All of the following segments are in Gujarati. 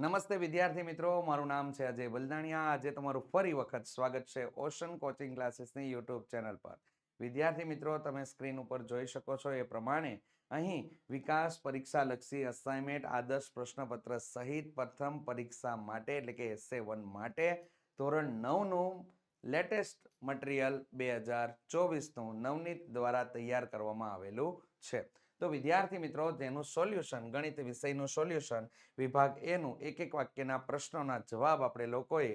નમસ્તે વિદ્યાર્થી મિત્રો મારું નામ છે અજય બલદાણિયા આજે તમારું ફરી વખત સ્વાગત છે ઓશન કોચિંગ ક્લાસીસની યુટ્યુબ ચેનલ પર વિદ્યાર્થી મિત્રો તમે સ્ક્રીન ઉપર જોઈ શકો છો એ પ્રમાણે અહીં વિકાસ પરીક્ષા લક્ષી અસાઇનમેન્ટ આદર્શ પ્રશ્નપત્ર સહિત પ્રથમ પરીક્ષા માટે એટલે કે એસ વન માટે ધોરણ નવનું લેટેસ્ટ મટીરિયલ બે હજાર ચોવીસનું નવનીત દ્વારા તૈયાર કરવામાં આવેલું છે તો વિદ્યાર્થી મિત્રો તેનું સોલ્યુશન ગણિત વિષયનું સોલ્યુશન વિભાગ એનું એક એક વાક્યના પ્રશ્નોના જવાબ આપણે લોકોએ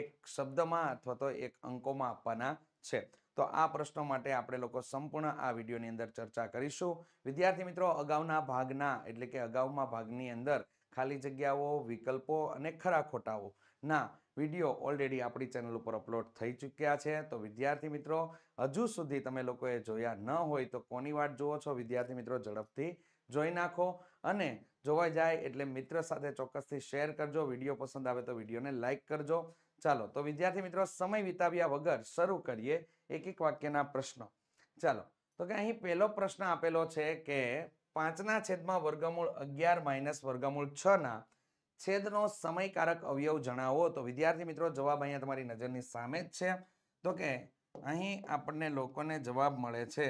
એક શબ્દમાં અથવા તો એક અંકોમાં આપવાના છે તો આ પ્રશ્નો માટે આપણે લોકો સંપૂર્ણ આ વિડીયોની અંદર ચર્ચા કરીશું વિદ્યાર્થી મિત્રો અગાઉના ભાગના એટલે કે અગાઉમાં ભાગની અંદર ખાલી જગ્યાઓ વિકલ્પો અને ખરા ખોટાઓ ના વિડીયો ઓલરેડી આપણી ચેનલ ઉપર અપલોડ થઈ ચૂક્યા છે તો વિદ્યાર્થી મિત્રો હજુ સુધી તમે લોકોએ જોયા ન હોય તો કોની વાત જુઓ છો વિદ્યાર્થી મિત્રો ઝડપથી જોઈ નાખો અને જોવાઈ જાય એટલે મિત્ર સાથે ચોક્કસથી શેર કરજો વિડીયો પસંદ આવે તો વિડીયોને લાઇક કરજો ચાલો તો વિદ્યાર્થી મિત્રો સમય વિતાવ્યા વગર શરૂ કરીએ એક એક વાક્યના પ્રશ્નો ચાલો તો કે અહીં પહેલો પ્રશ્ન આપેલો છે કે પાંચના છેદમાં વર્ગમૂળ અગિયાર માઇનસ વર્ગમૂળ છ ના છેદનો સમયકારક અવયવ જણાવો તો વિદ્યાર્થી મિત્રો જવાબ અહીંયા તમારી નજરની સામે જ છે તો કે અહીં આપણને લોકોને જવાબ મળે છે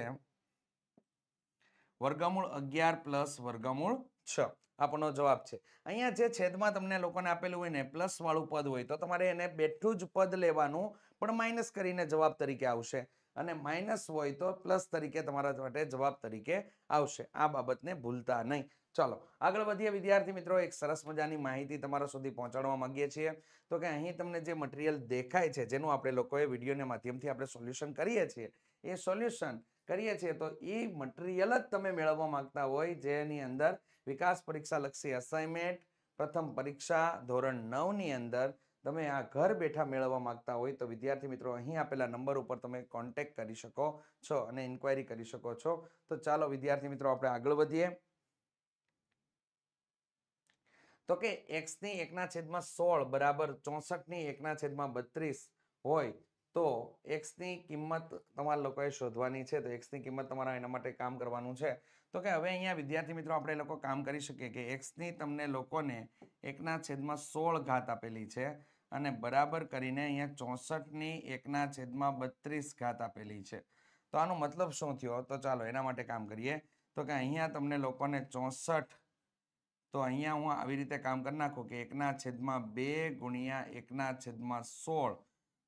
વર્ગમૂળ અગિયાર પ્લસ વર્ગમૂળ છ આપણો જવાબ છે અહીંયા જે છેદમાં તમને લોકોને આપેલું હોય ને પ્લસ વાળું પદ હોય તો તમારે એને બેઠું જ પદ લેવાનું પણ માઇનસ કરીને જવાબ તરીકે આવશે અને માઇનસ હોય તો પ્લસ તરીકે તમારા માટે જવાબ તરીકે આવશે આ બાબતને ભૂલતા નહીં ચાલો આગળ વધીએ વિદ્યાર્થી મિત્રો એક સરસ મજાની માહિતી તમારા સુધી પહોંચાડવા માંગીએ છીએ તો કે અહીં તમને જે મટીરિયલ દેખાય છે જેનું આપણે લોકોએ વિડીયોના માધ્યમથી આપણે સોલ્યુશન કરીએ છીએ એ સોલ્યુશન કરીએ છીએ તો એ મટીરિયલ જ તમે મેળવવા માંગતા હોય જેની અંદર વિકાસ પરીક્ષા લક્ષી અસાઇનમેન્ટ પ્રથમ પરીક્ષા ધોરણ નવની અંદર તમે આ ઘર બેઠા મેળવવા માંગતા હોય તો વિદ્યાર્થી મિત્રો અહીં આપેલા નંબર ઉપર તમે કોન્ટેક્ટ કરી શકો છો અને ઇન્ક્વાયરી કરી શકો છો તો ચાલો વિદ્યાર્થી મિત્રો આપણે આગળ વધીએ તો કે એક્સની એકના છેદમાં સોળ બરાબર ચોસઠની એકના છેદમાં બત્રીસ હોય તો એક્સની કિંમત તમારા લોકોએ શોધવાની છે તો એક્સની કિંમત તમારા એના માટે કામ કરવાનું છે તો કે હવે અહીંયા વિદ્યાર્થી મિત્રો આપણે લોકો કામ કરી શકીએ કે એક્સની તમને લોકોને એકના છેદમાં સોળ ઘાત આપેલી છે અને બરાબર કરીને અહીંયા ચોસઠની એકના છેદમાં બત્રીસ ઘાત આપેલી છે તો આનો મતલબ શું થયો તો ચાલો એના માટે કામ કરીએ તો કે અહીંયા તમને લોકોને ચોસઠ તો અહીંયા હું આવી રીતે કામ કરી નાખું કે એકના છેદમાં બે ગુણ્યા એકના છેદમાં સોળ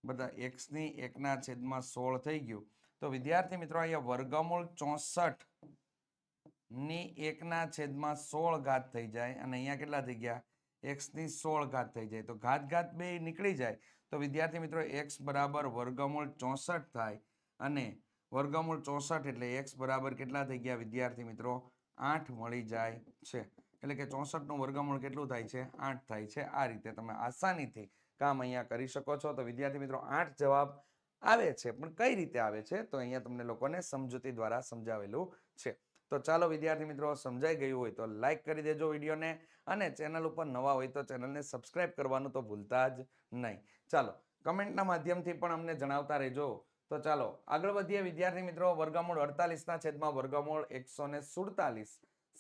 બધા એક્સની એકના છેદમાં સોળ થઈ ગયું તો વિદ્યાર્થી મિત્રો અહીંયા વર્ગમૂળ ચોસઠની એકના છેદમાં સોળ ઘાત થઈ જાય અને અહીંયા કેટલા થઈ ગયા એક્સની સોળ ઘાત થઈ જાય તો ઘાત ઘાત બે નીકળી જાય તો વિદ્યાર્થી મિત્રો એક્સ બરાબર વર્ગમૂળ ચોસઠ થાય અને વર્ગમૂળ ચોસઠ એટલે એક્સ બરાબર કેટલા થઈ ગયા વિદ્યાર્થી મિત્રો આઠ મળી જાય છે એટલે કે ચોસઠનું વર્ગમૂળ કેટલું થાય છે આઠ થાય છે આ રીતે તમે આસાનીથી કામ અહીંયા કરી શકો છો તો વિદ્યાર્થી મિત્રો આઠ જવાબ આવે છે પણ કઈ રીતે આવે છે તો અહીંયા તમને લોકોને સમજૂતી દ્વારા સમજાવેલું છે તો ચાલો વિદ્યાર્થી મિત્રો સમજાઈ ગયું હોય તો લાઇક કરી દેજો વિડીયોને અને ચેનલ ઉપર નવા હોય તો ચેનલને સબસ્ક્રાઇબ કરવાનું તો ભૂલતા જ નહીં ચાલો કમેન્ટના માધ્યમથી પણ અમને જણાવતા રહેજો તો ચાલો આગળ વધીએ વિદ્યાર્થી મિત્રો વર્ગમૂળ અડતાલીસના છેદમાં વર્ગમૂળ એકસો સુડતાલીસ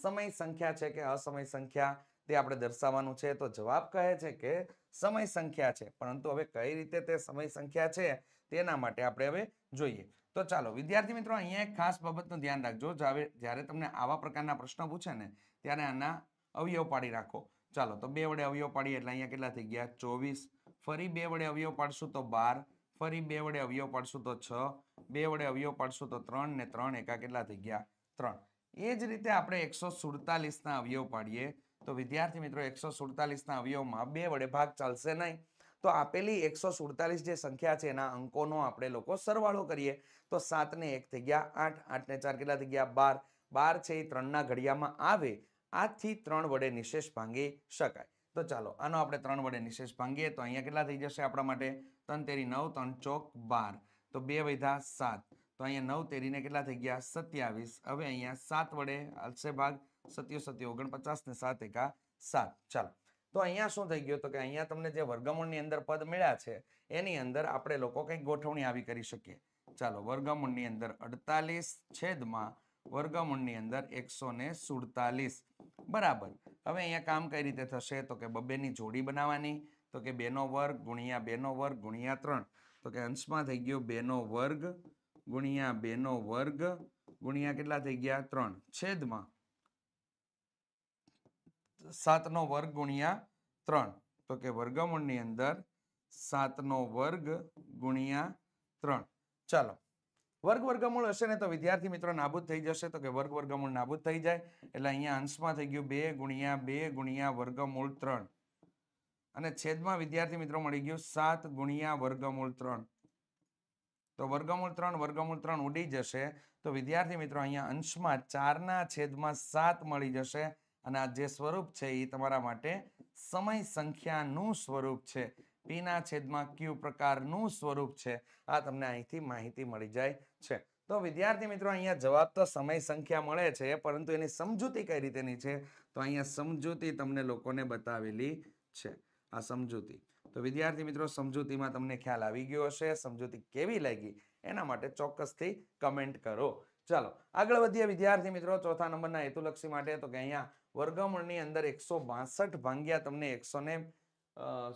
સમય સંખ્યા છે કે અસમય સંખ્યા તે આપણે દર્શાવવાનું છે તો જવાબ કહે છે કે સમય સંખ્યા છે પરંતુ હવે કઈ રીતે તે સમય સંખ્યા છે તેના માટે આપણે હવે જોઈએ તો ચાલો વિદ્યાર્થી મિત્રો અહીંયા એક ખાસ બાબતનું ધ્યાન રાખજો જ્યારે તમને આવા પ્રકારના પ્રશ્નો પૂછે ને ત્યારે આના અવયવ પાડી રાખો ચાલો તો બે વડે અવયવ પાડીએ એટલે અહીંયા કેટલા થઈ ગયા ચોવીસ ફરી બે વડે અવયવ પાડશું તો બાર ફરી બે વડે અવયવ પાડશું તો છ બે વડે અવયવ પાડશું તો ત્રણ ને ત્રણ એકા કેટલા થઈ ગયા ત્રણ એ જ રીતે આપણે એકસો સુડતાલીસના અવયવ પાડીએ તો વિદ્યાર્થી મિત્રો એકસો સુડતાલીસના અવયવમાં બે વડે ભાગ ચાલશે નહીં તો આપેલી એકસો સુડતાલીસ જે સંખ્યા છે એના અંકોનો આપણે લોકો સરવાળો કરીએ તો સાતને એક થઈ ગયા આઠ આઠને ચાર કેટલા થઈ ગયા બાર બાર છે એ ત્રણના ઘડિયામાં આવે આથી ત્રણ વડે નિશેષ ભાંગી શકાય તો ચાલો આનો આપણે ત્રણ વડે નિશેષ ભાંગીએ તો અહીંયા કેટલા થઈ જશે આપણા માટે ત્રણ તેરી નવ ત્રણ ચોક બાર તો બે વૈધા સાત તો અહીંયા નવ તેરીને કેટલા થઈ ગયા સત્યાવીસ હવે અહીંયા સાત વડે હલશે ભાગ સત્યો સત્યો ઓગણપચાસ ને સાત એકા સાત ચાલો તો અહીંયા શું થઈ ગયું તો કે અહીંયા તમને જે વર્ગમૂળની અંદર પદ મળ્યા છે એની અંદર આપણે લોકો કંઈક ગોઠવણી આવી કરી શકીએ ચાલો વર્ગમૂળની અંદર અડતાલીસ છેદમાં વર્ગમૂળની અંદર એકસો ને બરાબર હવે અહીંયા કામ કઈ રીતે થશે તો કે બબેની જોડી બનાવવાની તો કે બેનો વર્ગ ગુણ્યા બેનો વર્ગ ગુણ્યા ત્રણ તો કે અંશમાં થઈ ગયો બેનો વર્ગ ગુણ્યા બેનો વર્ગ ગુણ્યા કેટલા થઈ ગયા ત્રણ છેદમાં સાતનો વર્ગ ગુણ્યા ત્રણ તો કે વર્ગમૂળની અંદર સાતનો વર્ગ ગુણ્યા ત્રણ ચાલો વર્ગ વર્ગમૂળ હશે ને તો વિદ્યાર્થી મિત્રો નાબૂદ થઈ જશે તો કે વર્ગ વર્ગમૂળ નાબૂદ થઈ જાય એટલે અહીંયા અંશમાં થઈ ગયું બે ગુણ્યા બે ગુણ્યા વર્ગમૂળ ત્રણ અને છેદમાં વિદ્યાર્થી મિત્રો મળી ગયું સાત ગુણ્યા વર્ગમૂળ ત્રણ તો વર્ગમૂળ ત્રણ વર્ગમૂળ ત્રણ ઉડી જશે તો વિદ્યાર્થી મિત્રો અહીંયા અંશમાં ચારના છેદમાં સાત મળી જશે અને આ જે સ્વરૂપ છે એ તમારા માટે સમય સંખ્યાનું સ્વરૂપ છે પીના છેદમાં ક્યુ પ્રકારનું સ્વરૂપ છે આ તમને અહીંથી માહિતી મળી જાય છે તો વિદ્યાર્થી મિત્રો અહીંયા જવાબ તો સમય સંખ્યા મળે છે પરંતુ એની સમજૂતી કઈ રીતેની છે તો અહીંયા સમજૂતી તમને લોકોને બતાવેલી છે આ સમજૂતી તો વિદ્યાર્થી મિત્રો સમજૂતીમાં તમને ખ્યાલ આવી ગયો હશે સમજૂતી કેવી લાગી એના માટે ચોક્કસથી કમેન્ટ કરો ચાલો આગળ વધીએ વિદ્યાર્થી મિત્રો ચોથા નંબરના હેતુલક્ષી માટે તો કે અહીંયા વર્ગમૂળની અંદર એકસો બાસઠ ભાંગ્યા તમને એકસો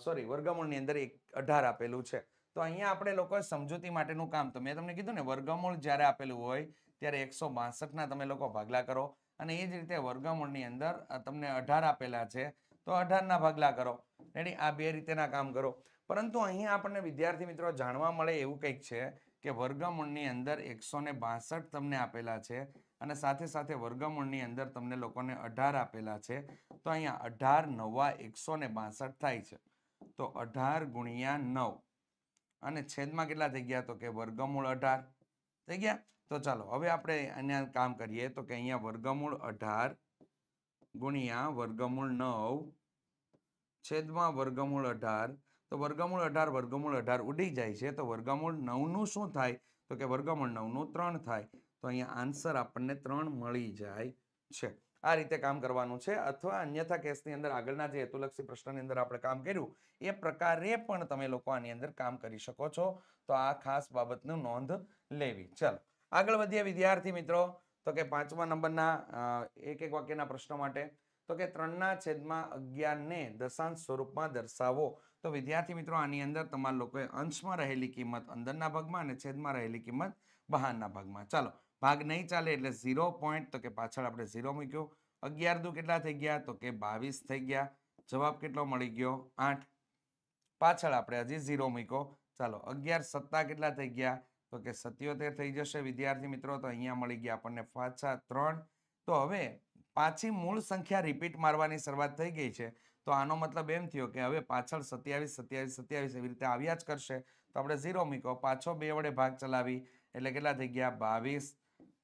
સોરી વર્ગમૂળની અંદર એક અઢાર આપેલું છે તો અહીંયા આપણે લોકો સમજૂતી માટેનું કામ તો મેં તમને કીધું ને વર્ગમૂળ જ્યારે આપેલું હોય ત્યારે એકસો બાસઠના તમે લોકો ભાગલા કરો અને એ જ રીતે વર્ગમૂળની અંદર તમને અઢાર આપેલા છે તો અઢારના ભાગલા કરો રેડી આ બે રીતેના કામ કરો પરંતુ અહીંયા આપણને વિદ્યાર્થી મિત્રો જાણવા મળે એવું કંઈક છે કે વર્ગમૂળની અંદર એકસો ને બાસઠ તમને આપેલા છે અને સાથે સાથે વર્ગમૂળની અંદર તમને લોકોને અઢાર આપેલા છે તો અહીંયા અઢાર નવા એકસો ને બાસઠ થાય છે તો અઢાર ગુણ્યા નવ અને છેદમાં કેટલા થઈ ગયા તો કે વર્ગમૂળ અઢાર થઈ ગયા તો ચાલો હવે આપણે અહીંયા કામ કરીએ તો કે અહીંયા વર્ગમૂળ અઢાર ગુણ્યા વર્ગમૂળ નવ છેદમાં વર્ગમૂળ અઢાર તો વર્ગમૂળ અઢાર વર્ગમૂળ અઢાર ઉડી જાય છે તો વર્ગમૂળ નવનું શું થાય તો કે વર્ગમૂળ નવનું ત્રણ થાય તો અહીંયા આન્સર આપણને ત્રણ મળી જાય છે આ રીતે કામ કરવાનું છે અથવા અન્યથા કેસની અંદર આગળના જે હેતુલક્ષી પ્રશ્નની અંદર આપણે કામ કર્યું એ પ્રકારે પણ તમે લોકો આની અંદર કામ કરી શકો છો તો આ ખાસ બાબતનું નોંધ લેવી ચાલો આગળ વધીએ વિદ્યાર્થી મિત્રો તો કે પાંચમા નંબરના એક એક વાક્યના પ્રશ્નો માટે તો કે ત્રણના છેદમાં અગિયારને દશાંશ સ્વરૂપમાં દર્શાવો તો વિદ્યાર્થી મિત્રો આની અંદર તમારા લોકોએ અંશમાં રહેલી કિંમત અંદરના ભાગમાં અને છેદમાં રહેલી કિંમત બહારના ભાગમાં ચાલો ભાગ નહીં ચાલે એટલે ઝીરો પોઈન્ટ તો કે પાછળ આપણે ઝીરો મૂક્યો અગિયાર દુ કેટલા થઈ ગયા તો કે બાવીસ થઈ ગયા જવાબ કેટલો મળી ગયો આઠ પાછળ આપણે હજી ઝીરો મૂક્યો ચાલો અગિયાર સત્તા કેટલા થઈ ગયા તો કે સત્યોતેર થઈ જશે વિદ્યાર્થી મિત્રો તો અહીંયા મળી ગયા આપણને પાછા ત્રણ તો હવે પાછી મૂળ સંખ્યા રિપીટ મારવાની શરૂઆત થઈ ગઈ છે તો આનો મતલબ એમ થયો કે હવે પાછળ સત્યાવીસ સત્યાવીસ સત્યાવીસ એવી રીતે આવ્યા જ કરશે તો આપણે ઝીરો મીકો પાછો બે વડે ભાગ ચલાવી એટલે કેટલા થઈ ગયા બાવીસ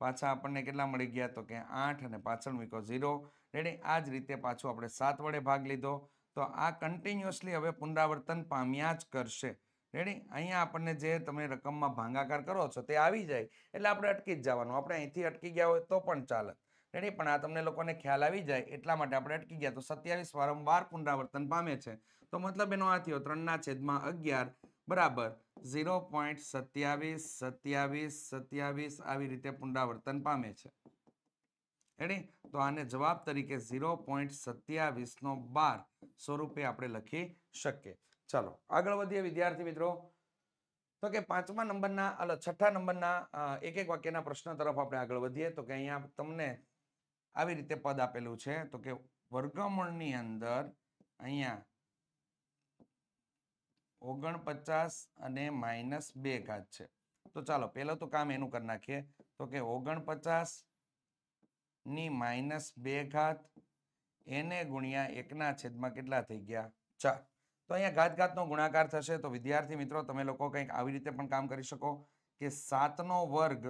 પાછા આપણને કેટલા મળી ગયા તો કે આઠ અને પાછળ મીકો ઝીરો રેડી આ જ રીતે પાછું આપણે સાત વડે ભાગ લીધો તો આ કન્ટિન્યુઅસલી હવે પુનરાવર્તન પામ્યા જ કરશે રેડી અહીંયા આપણને જે તમે રકમમાં ભાંગાકાર કરો છો તે આવી જાય એટલે આપણે અટકી જ જવાનું આપણે અહીંથી અટકી ગયા હોય તો પણ ચાલે રેડી પણ આ તમને લોકોને ખ્યાલ આવી જાય એટલા માટે આપણે અટકી ગયા તો સત્યાવીસ વારંવાર પુનરાવર્તન પામે છે તો મતલબ એનો આ થયો ત્રણના છેદમાં અગિયાર બરાબર ઝીરો પોઈન્ટ સત્યાવીસ સત્યાવીસ સત્યાવીસ આવી રીતે પુનરાવર્તન પામે છે રેડી તો આને જવાબ તરીકે ઝીરો પોઈન્ટ સત્યાવીસનો બાર સ્વરૂપે આપણે લખી શકીએ ચાલો આગળ વધીએ વિદ્યાર્થી મિત્રો તો કે પાંચમા નંબરના અલ છઠ્ઠા નંબરના એક એક વાક્યના પ્રશ્ન તરફ આપણે આગળ વધીએ તો કે અહીંયા તમને આવી રીતે પદ આપેલું છે તો કે વર્ગમૂળની અંદર અહીંયા ઓગણપચાસ અને માઇનસ બે ઘાત છે તો ચાલો પહેલો તો કામ એનું કરી નાખીએ તો કે ઓગણપચાસ ની માઇનસ બે ઘાત એને ગુણ્યા એકના છેદમાં કેટલા થઈ ગયા ચાર તો અહીંયા ઘાત ઘાતનો ગુણાકાર થશે તો વિદ્યાર્થી મિત્રો તમે લોકો કંઈક આવી રીતે પણ કામ કરી શકો કે સાતનો વર્ગ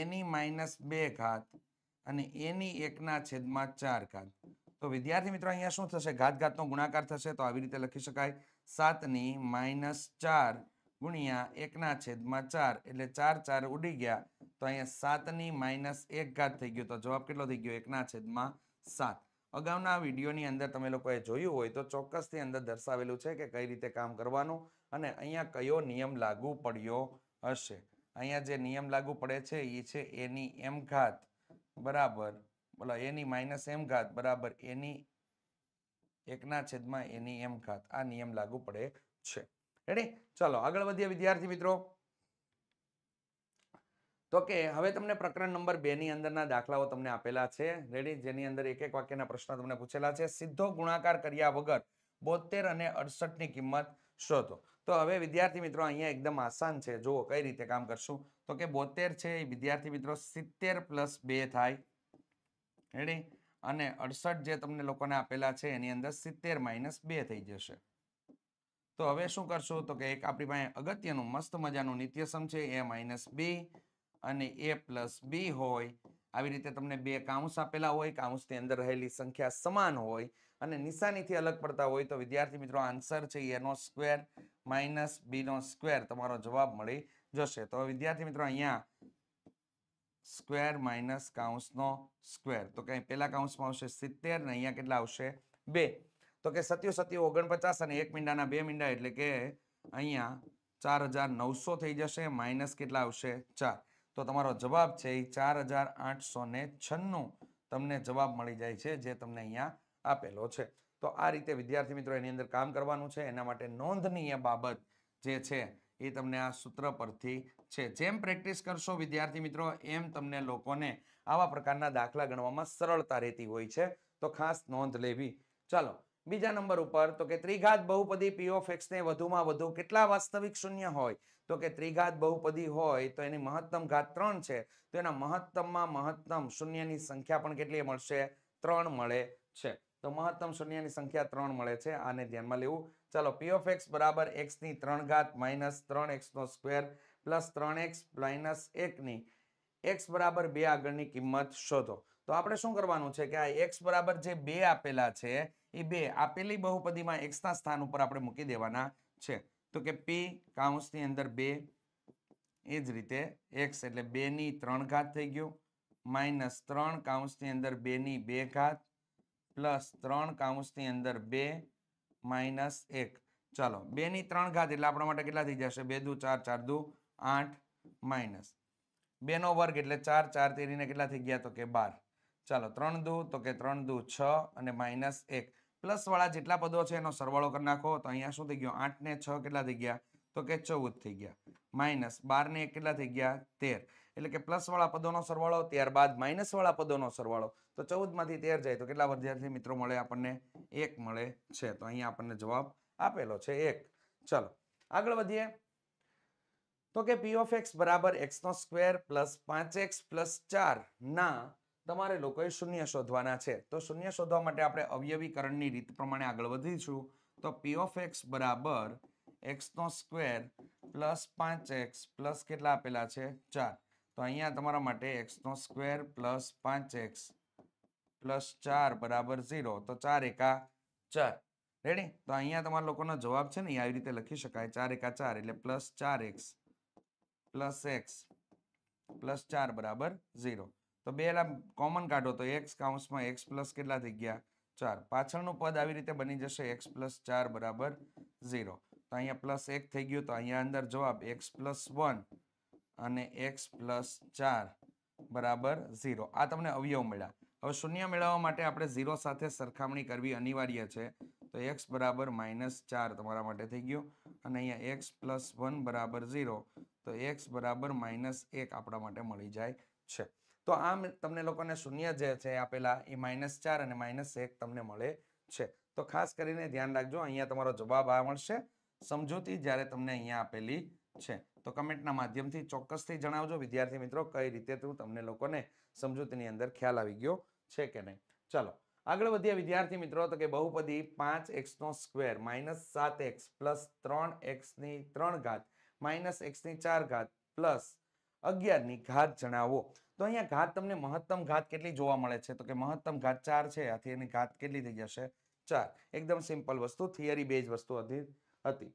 એની માઇનસ બે ઘાત અને એની એકના છેદમાં ચાર ઘાત તો વિદ્યાર્થી મિત્રો અહીંયા શું થશે ઘાત ઘાતનો ગુણાકાર થશે તો આવી રીતે લખી શકાય સાતની માઇનસ ચાર ગુણ્યા એકના છેદમાં ચાર એટલે ચાર ચાર ઉડી ગયા તો અહીંયા સાતની માઇનસ એક ઘાત થઈ ગયો તો જવાબ કેટલો થઈ ગયો એકના છેદમાં સાત અગાઉના વિડીયોની અંદર તમે લોકોએ જોયું હોય તો ચોક્કસથી અંદર દર્શાવેલું છે કે કઈ રીતે કામ કરવાનું અને અહીંયા કયો નિયમ લાગુ પડ્યો હશે અહીંયા જે નિયમ લાગુ પડે છે એ છે એની એમ ઘાત બરાબર બોલો એની માઇનસ એમ ઘાત બરાબર એની એકના છેદમાં એની એમ ઘાત આ નિયમ લાગુ પડે છે રેડી ચલો આગળ વધીએ વિદ્યાર્થી મિત્રો તો કે હવે તમને પ્રકરણ નંબર બે ની અંદરના દાખલાઓ તમને આપેલા છે રેડી જેની અંદર એક એક વાક્યના પ્રશ્ન તમને પૂછેલા છે સીધો ગુણાકાર કર્યા વગર બોતેર અને અડસઠની કિંમત શોધો તો હવે વિદ્યાર્થી મિત્રો અહીંયા એકદમ આસાન છે જુઓ કઈ રીતે કામ કરશું તો કે બોતેર છે એ વિદ્યાર્થી મિત્રો સિત્તેર પ્લસ બે થાય રેડી અને અડસઠ જે તમને લોકોને આપેલા છે એની અંદર સિત્તેર માઇનસ બે થઈ જશે તો હવે શું કરશું તો કે એક આપણી પાસે અગત્યનું મસ્ત મજાનું નિત્યસમ છે એ માઇનસ બી અને એ પ્લસ બી હોય આવી રીતે તમને બે કાઉન્સ આપેલા હોય કાઉન્સની અંદર રહેલી સંખ્યા સમાન હોય અને નિશાનીથી અલગ પડતા હોય તો વિદ્યાર્થી મિત્રો આન્સર છે એનો સ્ક્વેર માઇનસ બીનો સ્ક્વેર તમારો જવાબ મળી જશે તો વિદ્યાર્થી મિત્રો અહીંયા સ્ક્વેર માઇનસ કાઉન્સનો સ્ક્વેર તો કંઈ પહેલા કાઉન્સમાં આવશે સિત્તેર ને અહીંયા કેટલા આવશે બે તો કે સત્યો સત્યુ ઓગણપચાસ અને એક મીંડાના બે મીંડા એટલે કે અહીંયા ચાર હજાર નવસો થઈ જશે માઇનસ કેટલા આવશે ચાર તો તમારો જવાબ છે એ ચાર હજાર આઠસો ને છન્નું તમને જવાબ મળી જાય છે જે તમને અહીંયા આપેલો છે તો આ રીતે વિદ્યાર્થી મિત્રો એની અંદર કામ કરવાનું છે એના માટે નોંધનીય બાબત જે છે એ તમને આ સૂત્ર પરથી છે જેમ પ્રેક્ટિસ કરશો વિદ્યાર્થી મિત્રો એમ તમને લોકોને આવા પ્રકારના દાખલા ગણવામાં સરળતા રહેતી હોય છે તો ખાસ નોંધ લેવી ચાલો બીજા નંબર ઉપર તો કે ત્રિઘાત બહુપદી પી ઓફ ને વધુમાં વધુ કેટલા વાસ્તવિક શૂન્ય હોય તો કે ત્રિઘાત બહુપદી હોય તો એની મહત્તમ ઘાત ત્રણ છે તો એના મહત્તમમાં મહત્તમ શૂન્યની સંખ્યા પણ કેટલી મળશે ત્રણ મળે છે તો મહત્તમ શૂન્યની સંખ્યા ત્રણ મળે છે આને ધ્યાનમાં લેવું ચાલો પી ઓફ એક્સ બરાબર એક્સની ત્રણ ઘાત માઇનસ ત્રણ એક્સનો સ્ક્વેર પ્લસ ત્રણ એક્સ માઇનસ એકની એક્સ બરાબર બે આગળની કિંમત શોધો તો આપણે શું કરવાનું છે કે આ એક્સ બરાબર જે બે આપેલા છે એ બે આપેલી બહુપદીમાં એક્સના સ્થાન ઉપર આપણે મૂકી દેવાના છે તો કે પી કાઉન્સની અંદર બે એ જ રીતે એક્સ એટલે બેની ત્રણ ઘાત થઈ ગયું માઇનસ ત્રણ કાઉન્સની અંદર બેની બે ઘાત પ્લસ ત્રણ કાઉન્સની અંદર બે માઇનસ એક ચાલો બેની ત્રણ ઘાત એટલે આપણા માટે કેટલા થઈ જશે બે દુ ચાર ચાર દુ આઠ માઇનસ બેનો વર્ગ એટલે ચાર ચાર તેરીને કેટલા થઈ ગયા તો કે બાર ચાલો ત્રણ દુ તો કે ત્રણ દુ છ અને માઇનસ એક પ્લસવાળા જેટલા પદો છે એનો સરવાળો કરી નાખો તો અહીંયા શું થઈ ગયો આઠ ને છ કેટલા થઈ ગયા તો કે ચૌદ થઈ ગયા માઇનસ બાર ને કેટલા થઈ ગયા તેર એટલે કે પ્લસવાળા પદોનો સરવાળો ત્યારબાદ માઇનસવાળા પદોનો સરવાળો તો ચૌદમાંથી તેર જાય તો કેટલા વિદ્યાર્થી મિત્રો મળે આપણને એક મળે છે તો અહીંયા આપણને જવાબ આપેલો છે એક ચલો આગળ વધીએ તો કે પી ઓફ એક્સ બરાબર એક્સનો સ્ક્વેર પ્લસ પાંચ એક્સ પ્લસ ચાર ના તમારે લોકોએ શૂન્ય શોધવાના છે તો શૂન્ય શોધવા માટે આપણે અવયવીકરણની રીત પ્રમાણે આગળ વધીશું તો પી ઓફ એક્સ બરાબર એક્સનો સ્ક્વેર પ્લસ પાંચ એક્સ પ્લસ કેટલા આપેલા છે ચાર તો અહીંયા તમારા માટે એક્સનો સ્ક્વેર પ્લસ પાંચ એક્સ પ્લસ ચાર બરાબર ઝીરો તો ચાર એકા ચાર રેડી તો અહીંયા તમારા લોકોનો જવાબ છે ને આવી રીતે લખી શકાય ચાર એકા ચાર એટલે પ્લસ ચાર એક્સ પ્લસ એક્સ પ્લસ ચાર બરાબર ઝીરો તો બે કોમન કાઢો તો એક્સ કાઉન્સમાં એક્સ પ્લસ કેટલા થઈ ગયા ચાર પાછળનું પદ આવી રીતે બની જશે એક્સ પ્લસ ચાર બરાબર ઝીરો તો અહીંયા પ્લસ એક થઈ ગયું તો અહીંયા અંદર જવાબ એક્સ પ્લસ વન અને એક્સ પ્લસ ચાર બરાબર ઝીરો આ તમને અવયવ મળ્યા હવે શૂન્ય મેળવવા માટે આપણે ઝીરો સાથે સરખામણી કરવી અનિવાર્ય છે તો એક્સ બરાબર માઇનસ ચાર તમારા માટે થઈ ગયો અને અહીંયા એક્સ પ્લસ વન બરાબર ઝીરો તો એક્સ બરાબર માઇનસ એક આપણા માટે મળી જાય છે તો આમ તમને લોકોને શૂન્ય જે છે આપેલા એ માઇનસ ચાર અને માઇનસ એક તમને મળે છે તો ખાસ કરીને ધ્યાન રાખજો અહીંયા તમારો જવાબ આ મળશે સમજૂતી જ્યારે તમને અહીંયા આપેલી છે તો કમેન્ટના માધ્યમથી ચોક્કસથી જણાવજો વિદ્યાર્થી મિત્રો કઈ રીતે તું તમને લોકોને સમજૂતીની અંદર ખ્યાલ આવી ગયો છે કે નહીં ચલો આગળ વધ્યા વિદ્યાર્થી મિત્રો તો કે બહુપદી પાંચ એક્સનો સ્ક્વેર માઇનસ સાત એક્સ પ્લસ ત્રણ એક્સની ત્રણ ઘાત માઇનસ એક્સની ચાર ઘાત પ્લસ અગિયારની ઘાત જણાવો તો અહીંયા ઘાત તમને મહત્તમ ઘાત કેટલી જોવા મળે છે તો કે મહત્તમ ઘાત ચાર છે આથી એની ઘાત કેટલી થઈ જશે ચાર એકદમ સિમ્પલ વસ્તુ થિયરી બેઝ વસ્તુ હતી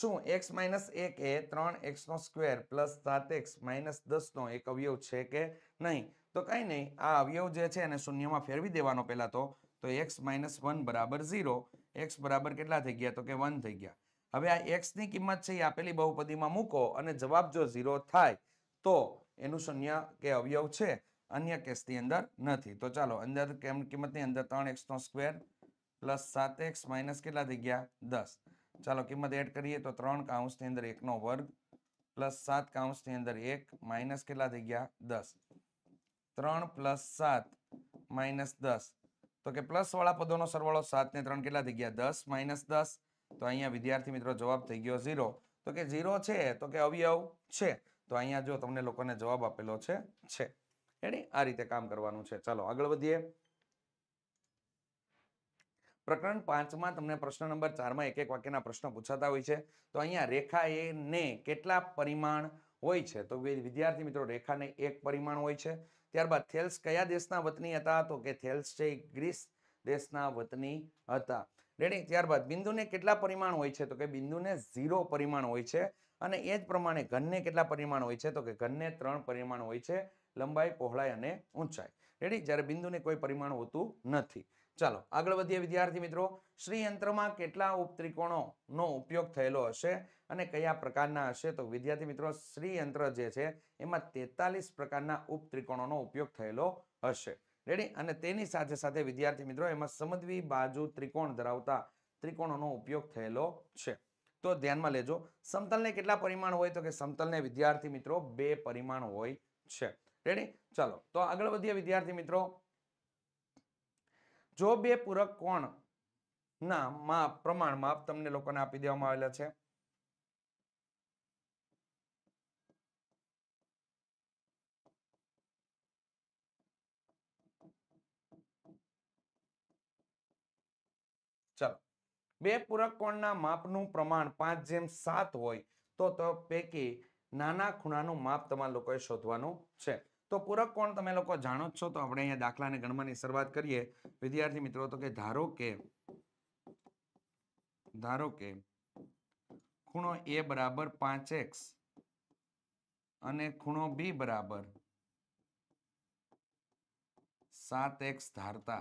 શું એક્સ માઇનસ એક એ ત્રણ એક્સનો સ્ક્વેર પ્લસ સાત એક્સ માઇનસ દસનો એક અવયવ છે કે નહીં તો કંઈ નહીં આ અવયવ જે છે એને શૂન્યમાં ફેરવી દેવાનો પહેલાં તો તો એક્સ માઇનસ વન બરાબર ઝીરો એક્સ બરાબર કેટલા થઈ ગયા તો કે વન થઈ ગયા હવે આ એક્સની કિંમત છે એ આપેલી બહુપદીમાં મૂકો અને જવાબ જો ઝીરો થાય તો એનું શૂન્ય કે અવયવ છે અન્ય કેસની અંદર નથી તો ચાલો અંદર કેમ કિંમતની અંદર ત્રણ એક્સનો સ્ક્વેર પ્લસ સાત એક્સ માઇનસ કેટલા થઈ ગયા દસ ચાલો કિંમત એડ કરીએ તો ત્રણ કાઉન્સની અંદર એકનો વર્ગ પ્લસ સાત કાઉન્સની અંદર એક માઇનસ કેટલા થઈ ગયા દસ ત્રણ પ્લસ સાત માઇનસ દસ તો કે પ્લસ વાળા પદોનો સરવાળો સાત ને ત્રણ કેટલા થઈ ગયા દસ માઇનસ દસ તો અહીંયા વિદ્યાર્થી મિત્રો જવાબ થઈ ગયો ઝીરો તો કે ઝીરો છે તો કે અવયવ છે તો અહીંયા જો તમને લોકોને જવાબ આપેલો છે છે એની આ રીતે કામ કરવાનું છે ચાલો આગળ વધીએ પ્રકરણ પાંચમાં તમને પ્રશ્ન નંબર ચારમાં એક એક વાક્યના પ્રશ્નો પૂછાતા હોય છે તો અહીંયા રેખા એને કેટલા પરિમાણ હોય છે તો વિદ્યાર્થી મિત્રો રેખાને એક પરિમાણ હોય છે ત્યારબાદ થેલ્સ કયા દેશના વતની હતા તો કે થેલ્સ છે ગ્રીસ દેશના વતની હતા રેડી ત્યારબાદ બિંદુને કેટલા પરિમાણ હોય છે તો કે બિંદુને ઝીરો પરિમાણ હોય છે અને એ જ પ્રમાણે ઘનને કેટલા પરિમાણ હોય છે તો કે ઘનને ત્રણ પરિમાણ હોય છે લંબાઈ પહોળાઈ અને ઊંચાઈ રેડી જ્યારે બિંદુને કોઈ પરિમાણ હોતું નથી ચાલો આગળ વધીએ વિદ્યાર્થી મિત્રો શ્રીયંત્રમાં કેટલા ઉપત્રિકોણોનો ઉપયોગ થયેલો હશે અને કયા પ્રકારના હશે તો વિદ્યાર્થી મિત્રો શ્રીયંત્ર જે છે એમાં તેતાલીસ પ્રકારના ઉપત્રિકોણોનો ઉપયોગ થયેલો હશે રેડી અને તેની સાથે સાથે વિદ્યાર્થી મિત્રો એમાં સમદ્વી બાજુ ત્રિકોણ ધરાવતા ત્રિકોણોનો ઉપયોગ થયેલો છે તો ધ્યાનમાં લેજો સમતલને કેટલા પરિમાણ હોય તો કે સમતલને વિદ્યાર્થી મિત્રો બે પરિમાણ હોય છે રેડી ચાલો તો આગળ વધીએ વિદ્યાર્થી મિત્રો જો બે પૂરક કોણ ના માપ પ્રમાણ માપ તમને લોકોને આપી દેવામાં આવેલા છે બે પૂરક કોણના માપનું પ્રમાણ પાંચ જેમ સાત હોય તો પૈકી નાના ખૂણાનું માપ તમારા લોકોએ શોધવાનું છે તો પૂરક કોણ તમે લોકો જાણો છો તો આપણે અહીંયા દાખલાને ગણવાની શરૂઆત કરીએ વિદ્યાર્થી મિત્રો તો કે ધારો કે ધારો કે ખૂણો એ બરાબર પાંચ એક્સ અને ખૂણો બી બરાબર સાત એક્સ ધારતા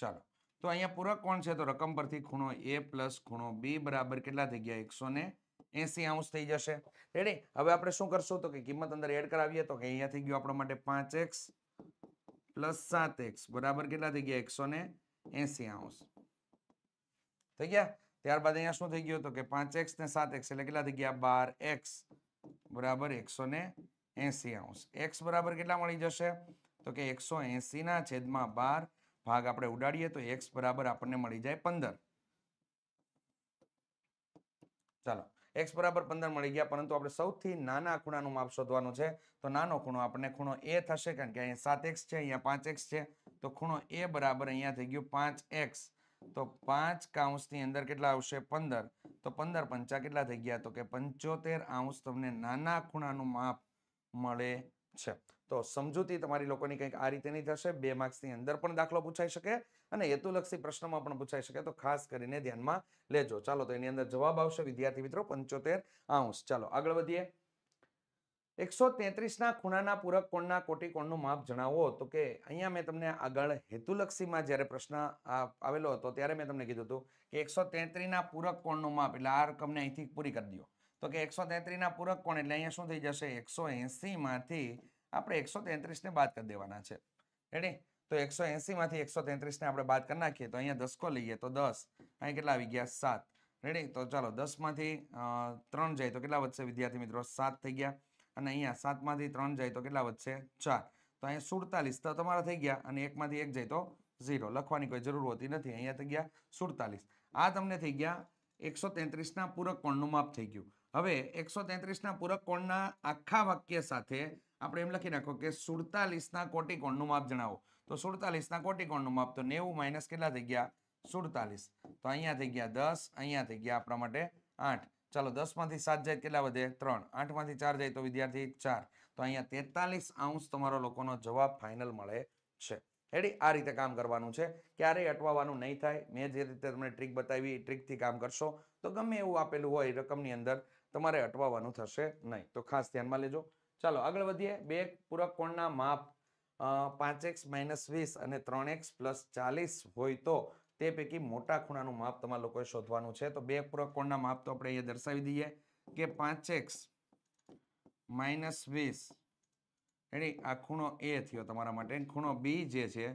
ચાલો તો અહીંયા પૂરક કોણ છે તો રકમ પરથી ખૂણો એ પ્લસ ખૂણો બી બરાબર કેટલા થઈ ગયા એકસો ને એસી આઉન્સ થઈ જશે રેડી હવે આપણે શું કરશું તો કે કિંમત અંદર એડ કરાવીએ તો કે અહીંયા થઈ ગયું આપણા માટે પાંચ એક્સ પ્લસ સાત એક્સ બરાબર કેટલા થઈ ગયા એકસો ને એસી આઉન્સ થઈ ગયા ત્યારબાદ અહીંયા શું થઈ ગયું તો કે પાંચ એક્સ ને સાત એક્સ એટલે કેટલા થઈ ગયા બાર એક્સ બરાબર એકસો ને એસી આઉન્સ એક્સ બરાબર કેટલા મળી જશે તો કે એકસો એસી ના છેદમાં બાર ભાગ આપણે ઉડાડીએ તો એક્સ બરાબર આપણને મળી જાય પંદર ચાલો એક્સ બરાબર પંદર મળી ગયા પરંતુ આપણે સૌથી નાના ખૂણાનું માપ શોધવાનું છે તો નાનો ખૂણો આપણને ખૂણો એ થશે કારણ કે અહીંયા સાત એક્સ છે અહીંયા પાંચ એક્સ છે તો ખૂણો એ બરાબર અહીંયા થઈ ગયું પાંચ એક્સ તો પાંચ કાઉન્સની અંદર કેટલા આવશે પંદર તો પંદર પંચા કેટલા થઈ ગયા તો કે પંચોતેર આઉન્સ તમને નાના ખૂણાનું માપ મળે છે તો સમજૂતી તમારી લોકોની કંઈક આ રીતેની થશે બે માર્ક્સની અંદર પણ દાખલો પૂછાઈ શકે અને હેતુલક્ષી પ્રશ્નમાં પણ પૂછાઈ શકે તો ખાસ કરીને ધ્યાનમાં લેજો ચાલો તો એની અંદર જવાબ આવશે વિદ્યાર્થી મિત્રો પંચોતેર આઉન્સ ચાલો આગળ વધીએ એકસો તેત્રીસના ખૂણાના પૂરક કોણના કોટી કોણનું માપ જણાવો તો કે અહીંયા મેં તમને આગળ હેતુલક્ષીમાં જ્યારે પ્રશ્ન આવેલો હતો ત્યારે મેં તમને કીધું હતું કે એકસો તેત્રીના પૂરક કોણનું માપ એટલે આ રકમને અહીંથી પૂરી કરી દો તો કે એકસો તેત્રીના પૂરક કોણ એટલે અહીંયા શું થઈ જશે એકસો એંસીમાંથી માંથી આપણે એકસો તેત્રીસને બાદ કરી દેવાના છે રેડી તો એકસો એંસીમાંથી એકસો તેત્રીસને આપણે બાદ કરી નાખીએ તો અહીંયા દસકો લઈએ તો દસ અહીંયા કેટલા આવી ગયા સાત રેડી તો ચાલો દસમાંથી ત્રણ જાય તો કેટલા વધશે વિદ્યાર્થી મિત્રો સાત થઈ ગયા અને અહીંયા સાતમાંથી ત્રણ જાય તો કેટલા વધશે ચાર તો અહીંયા સુડતાલીસ તો તમારા થઈ ગયા અને એકમાંથી એક જાય તો ઝીરો લખવાની કોઈ જરૂર હોતી નથી અહીંયા થઈ ગયા સુડતાલીસ આ તમને થઈ ગયા એકસો તેત્રીસના પૂરક કોણનું માપ થઈ ગયું હવે એકસો તેત્રીસના પૂરક કોણના આખા વાક્ય સાથે આપણે એમ લખી નાખો કે સુડતાલીસના કોટીકોણનું માપ જણાવો તો સુડતાલીસના કોટીકોણનું માપ તો નેવું માઇનસ કેટલા થઈ ગયા સુડતાલીસ તો અહીંયા થઈ ગયા દસ અહીંયા થઈ ગયા આપણા માટે આઠ ચાલો દસમાંથી સાત જાય કેટલા વધે ત્રણ આઠમાંથી ચાર જાય તો વિદ્યાર્થી ચાર તો અહીંયા તેતાલીસ અંશ તમારો લોકોનો જવાબ ફાઇનલ મળે છે હેડી આ રીતે કામ કરવાનું છે ક્યારેય અટવાવાનું નહીં થાય મેં જે રીતે તમને ટ્રીક બતાવી એ ટ્રીકથી કામ કરશો તો ગમે એવું આપેલું હોય રકમની અંદર તમારે અટવાવાનું થશે નહીં તો ખાસ ધ્યાનમાં લેજો ચાલો આગળ વધીએ બે પૂરક કોણના માપ પાંચ એક્સ માઇનસ વીસ અને ત્રણ એક્સ પ્લસ ચાલીસ હોય તો તે પૈકી મોટા ખૂણાનું માપ તમારા લોકોએ શોધવાનું છે તો બે પૂરક કોણના માપ તો આપણે અહીંયા દર્શાવી દઈએ કે પાંચ એક્સ માઇનસ વીસ એની આ ખૂણો એ થયો તમારા માટે ખૂણો બી જે છે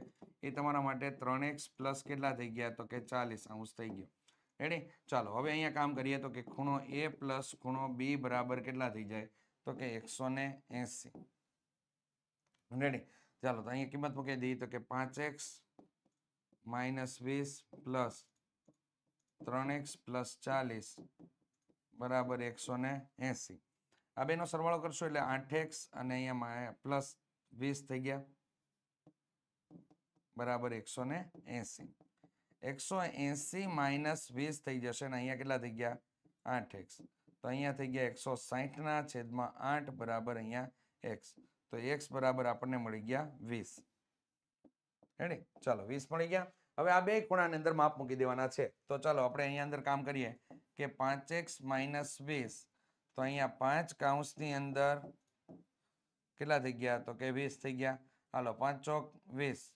એ તમારા માટે ત્રણ એક્સ પ્લસ કેટલા થઈ ગયા તો કે ચાલીસ અંશ થઈ ગયો એની ચાલો હવે અહીંયા કામ કરીએ તો કે ખૂણો એ પ્લસ ખૂણો બી બરાબર કેટલા થઈ જાય તો કે 180 મનેડી ચાલો તો અહીંયા કિંમત મૂકી દીધી તો કે 5x - 20 + 3x + 40 = 180 આ બેનો સરવાળો કરશો એટલે 8x અને અહીંયા માયનસ 20 થઈ ગયા = 180 180 - 20 થઈ જશે ને અહીંયા કેટલા થઈ ગયા 8x તો અહીંયા થઈ ગયા એકસો સાહીઠના છેદમાં આઠ બરાબર અહીંયા એક્સ તો એક્સ બરાબર આપણને મળી ગયા વીસ હેડે ચાલો વીસ મળી ગયા હવે આ બે ખૂણાની અંદર માપ મૂકી દેવાના છે તો ચાલો આપણે અહીંયા અંદર કામ કરીએ કે પાંચ એક્સ માઇનસ વીસ તો અહીંયા પાંચ કાઉન્સની અંદર કેટલા થઈ ગયા તો કે વીસ થઈ ગયા હાલો પાંચ ચોક વીસ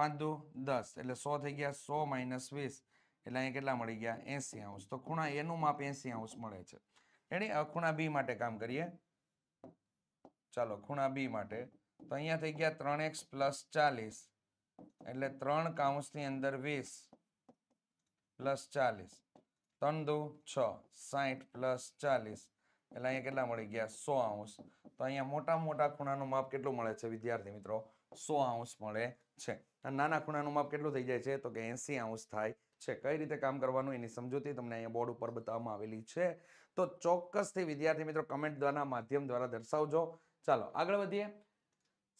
પાંચ દુ દસ એટલે સો થઈ ગયા સો માઇનસ વીસ એટલે અહીંયા કેટલા મળી ગયા એસી અંશ તો ખૂણા એનું માપ એસી અંશ મળે છે એની ખૂણા બી માટે કામ કરીએ ચાલો ખૂણા બી માટે તો અહીંયા થઈ ગયા ત્રણ એક્સ પ્લસ ચાલીસ એટલે ત્રણ કાઉન્સ ની અંદર વીસ પ્લસ ચાલીસ ત્રણ દુ છ સાઠ પ્લસ ચાલીસ એટલે અહીંયા કેટલા મળી ગયા સો અંશ તો અહીંયા મોટા મોટા ખૂણાનું માપ કેટલું મળે છે વિદ્યાર્થી મિત્રો સો અંશ મળે છે નાના ખૂણાનું માપ કેટલું થઈ જાય છે તો કે એસી અંશ થાય છે કઈ રીતે કામ કરવાનું એની સમજૂતી તમને અહીંયા બોર્ડ ઉપર બતાવવામાં આવેલી છે તો ચોક્કસથી વિદ્યાર્થી મિત્રો કમેન્ટ દ્વારા માધ્યમ દ્વારા દર્શાવજો ચાલો આગળ વધીએ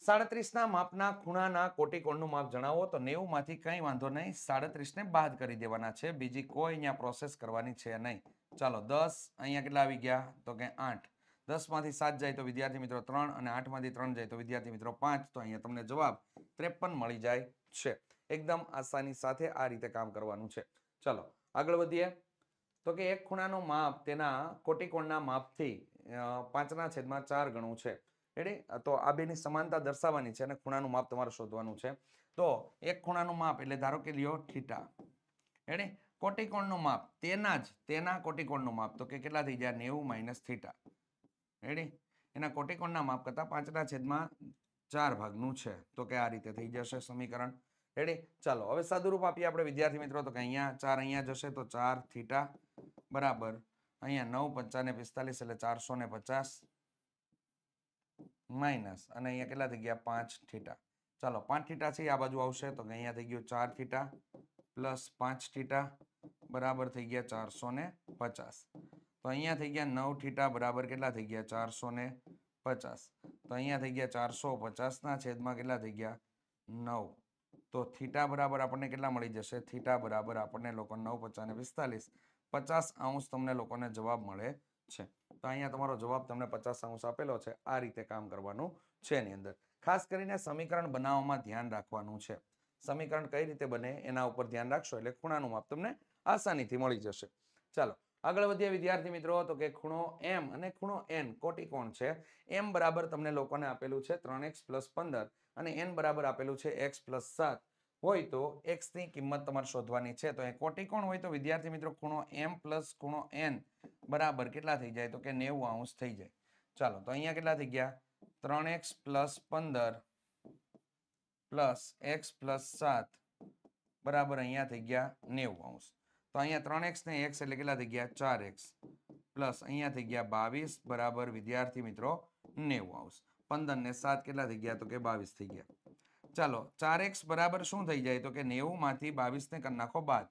સાડત્રીસના માપના ખૂણાના કોટિકોણનું માપ જણાવો તો નેવુંમાંથી કંઈ વાંધો નહીં સાડત્રીસને બાદ કરી દેવાના છે બીજી કોઈ અહીંયા પ્રોસેસ કરવાની છે નહીં ચાલો દસ અહીંયા કેટલા આવી ગયા તો કે આઠ દસમાંથી સાત જાય તો વિદ્યાર્થી મિત્રો ત્રણ અને આઠમાંથી ત્રણ જાય તો વિદ્યાર્થી મિત્રો પાંચ તો અહીંયા તમને જવાબ ત્રેપન મળી જાય છે એકદમ આસાની સાથે આ રીતે કામ કરવાનું છે ચલો આગળ વધીએ તો કે એક ખૂણાનું માપ તેના કોટિકોણના માપથી પાંચના છેદમાં ચાર ગણું છે એટલે તો આ બેની સમાનતા દર્શાવવાની છે અને ખૂણાનું માપ તમારે શોધવાનું છે તો એક ખૂણાનું માપ એટલે ધારો કે લ્યો થીટા એટલે કોટિકોણનું માપ તેના જ તેના કોટિકોણનું માપ તો કે કેટલા થઈ જાય નેવું માઇનસ થીટા એટલે એના કોટિકોણના માપ કરતાં પાંચના છેદમાં ચાર ભાગનું છે તો કે આ રીતે થઈ જશે સમીકરણ रेडी चलो हम सदरूप आप विद्यार्थी मित्रों तो चार अह जैसे तो चार थीटा बराबर अह नौ पंचा ने पिस्तालीस ए चार सौ पचास माइनस के पांच थीटा चलो पांच थीटा से आ बाजू आ तो अँ थी गार थीटा प्लस पांच थीटा बराबर थी गया चार सौ पचास तो अँ थी गया नौ थीटा बराबर के चार सौ पचास तो अँ थी गया चार सौ पचास नदमा के नौ તો થીટા બરાબર આપણને કેટલા મળી જશે થીટા બરાબર આપણને લોકો નવ પચાસ પિસ્તાલીસ પચાસ અંશ તમને લોકોને જવાબ મળે છે તો અહીંયા તમારો જવાબ તમને પચાસ અંશ આપેલો છે આ રીતે કામ કરવાનું છે એની અંદર ખાસ કરીને સમીકરણ બનાવવામાં ધ્યાન રાખવાનું છે સમીકરણ કઈ રીતે બને એના ઉપર ધ્યાન રાખશો એટલે ખૂણાનું માપ તમને આસાનીથી મળી જશે ચાલો આગળ વધ્યા વિદ્યાર્થી મિત્રો તો કે ખૂણો એમ અને ખૂણો એન કોટિકોણ છે એમ બરાબર તમને લોકોને આપેલું છે ત્રણ એક્સ પ્લસ પંદર અને n બરાબર આપેલું છે x + 7 હોય તો x ની કિંમત તમારે શોધવાની છે તો અહીં કોટિકોણ હોય તો વિદ્યાર્થી મિત્રો ખૂણો m + ખૂણો n બરાબર કેટલા થઈ જાય તો કે 90° થઈ જાય ચાલો તો અહીંયા કેટલા થઈ ગયા 3x + 15 + x + 7 બરાબર અહીંયા થઈ ગયા 90° તો અહીંયા 3x ને x એટલે કેટલા થઈ ગયા 4x + અહીંયા થઈ ગયા 22 = વિદ્યાર્થી મિત્રો 90° પંદર ને સાત કેટલા થઈ ગયા તો કે બાવીસ થઈ ગયા ચાલો ચાર એક્સ બરાબર શું થઈ જાય તો કે નેવું માંથી બાવીસ ને કરી નાખો બાદ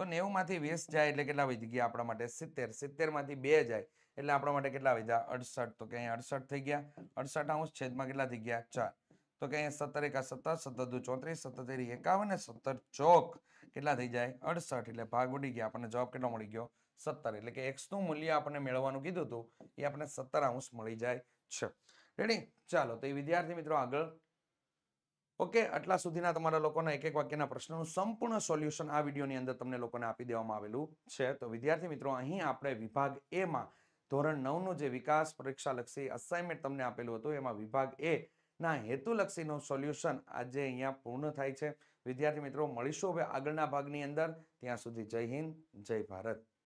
તો નેવું માંથી વીસ જાય એટલે કેટલા વધી ગયા આપણા માટે સિત્તેર સિત્તેર માંથી બે જાય એટલે આપણા માટે કેટલા વધ્યા અડસઠ તો કે અહીંયા અડસઠ થઈ ગયા અડસઠ અંશ છેદમાં કેટલા થઈ ગયા ચાર તો કે અહીંયા સત્તર એકા સત્તર સત્તર દુ ચોત્રીસ સત્તર એકાવન સત્તર ચોક કેટલા થઈ જાય અડસઠ એટલે ભાગ ઉડી ગયા આપણને જવાબ કેટલો મળી ગયો સત્તર એટલે કે એક્સનું મૂલ્ય આપણને મેળવવાનું કીધું હતું એ આપણને સત્તર અંશ મળી જાય છે રેડી ચાલો તો એ વિદ્યાર્થી મિત્રો આગળ ઓકે આટલા સુધીના તમારા લોકોના એક એક વાક્યના પ્રશ્નોનું સંપૂર્ણ સોલ્યુશન આ વિડીયોની અંદર તમને લોકોને આપી દેવામાં આવેલું છે તો વિદ્યાર્થી મિત્રો અહીં આપણે વિભાગ એમાં ધોરણ નવનું જે વિકાસ પરીક્ષાલક્ષી અસાઇનમેન્ટ તમને આપેલું હતું એમાં વિભાગ એ ના હેતુલક્ષીનું સોલ્યુશન આજે અહીંયા પૂર્ણ થાય છે વિદ્યાર્થી મિત્રો મળીશું હવે આગળના ભાગની અંદર ત્યાં સુધી જય હિન્દ જય ભારત